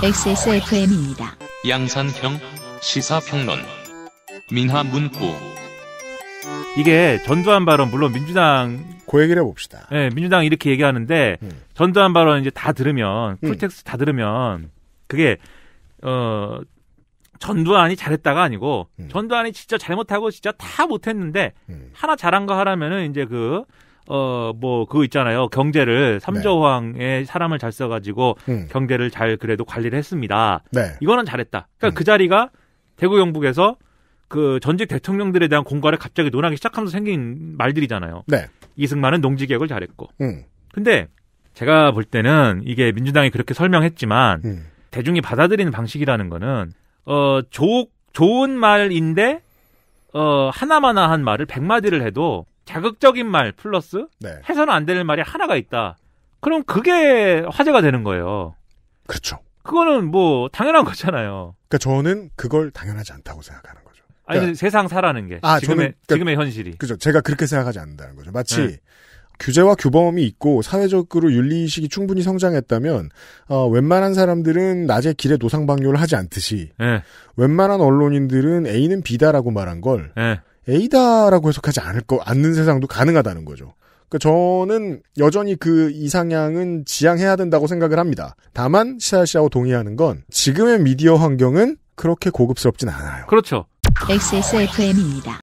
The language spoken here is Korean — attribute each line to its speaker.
Speaker 1: XSFM입니다.
Speaker 2: 양산형 시사평론 민화문구 이게 전두환 발언 물론 민주당 고 그 얘기를 해봅시다. 네, 민주당 이렇게 얘기하는데 음. 전두환 발언 이제 다 들으면 풀텍스 음. 다 들으면 그게 어 전두환이 잘했다가 아니고 음. 전두환이 진짜 잘못하고 진짜 다 못했는데 음. 하나 잘한 거 하라면은 이제 그 어, 뭐, 그거 있잖아요. 경제를, 삼조왕의 네. 사람을 잘 써가지고, 음. 경제를 잘 그래도 관리를 했습니다. 네. 이거는 잘했다. 그러니까 음. 그 자리가 대구 영북에서 그 전직 대통령들에 대한 공과를 갑자기 논하기 시작하면서 생긴 말들이잖아요. 네. 이승만은 농지개혁을 잘했고. 음. 근데 제가 볼 때는 이게 민주당이 그렇게 설명했지만, 음. 대중이 받아들이는 방식이라는 거는, 어, 조, 좋은 말인데, 어, 하나마나한 말을 백마디를 해도 자극적인 말 플러스 네. 해서는 안 되는 말이 하나가 있다. 그럼 그게 화제가 되는 거예요. 그렇죠. 그거는 뭐 당연한 거잖아요.
Speaker 1: 그러니까 저는 그걸 당연하지 않다고 생각하는 거죠. 그러니까, 아니 세상 살아는게 아, 지금의 저는, 그러니까, 지금의 현실이. 그죠. 제가 그렇게 생각하지 않는다는 거죠. 마치 네. 규제와 규범이 있고 사회적으로 윤리의식이 충분히 성장했다면 어, 웬만한 사람들은 낮에 길에 노상방뇨를 하지 않듯이 네. 웬만한 언론인들은 A는 B다라고 말한 걸 네. 에이다라고 해석하지 않을 거 않는 세상도 가능하다는 거죠. 그 저는 여전히 그 이상향은 지향해야 된다고 생각을 합니다. 다만 시아 씨하고 동의하는 건 지금의 미디어 환경은 그렇게 고급스럽진 않아요.
Speaker 2: 그렇죠. XSFM입니다.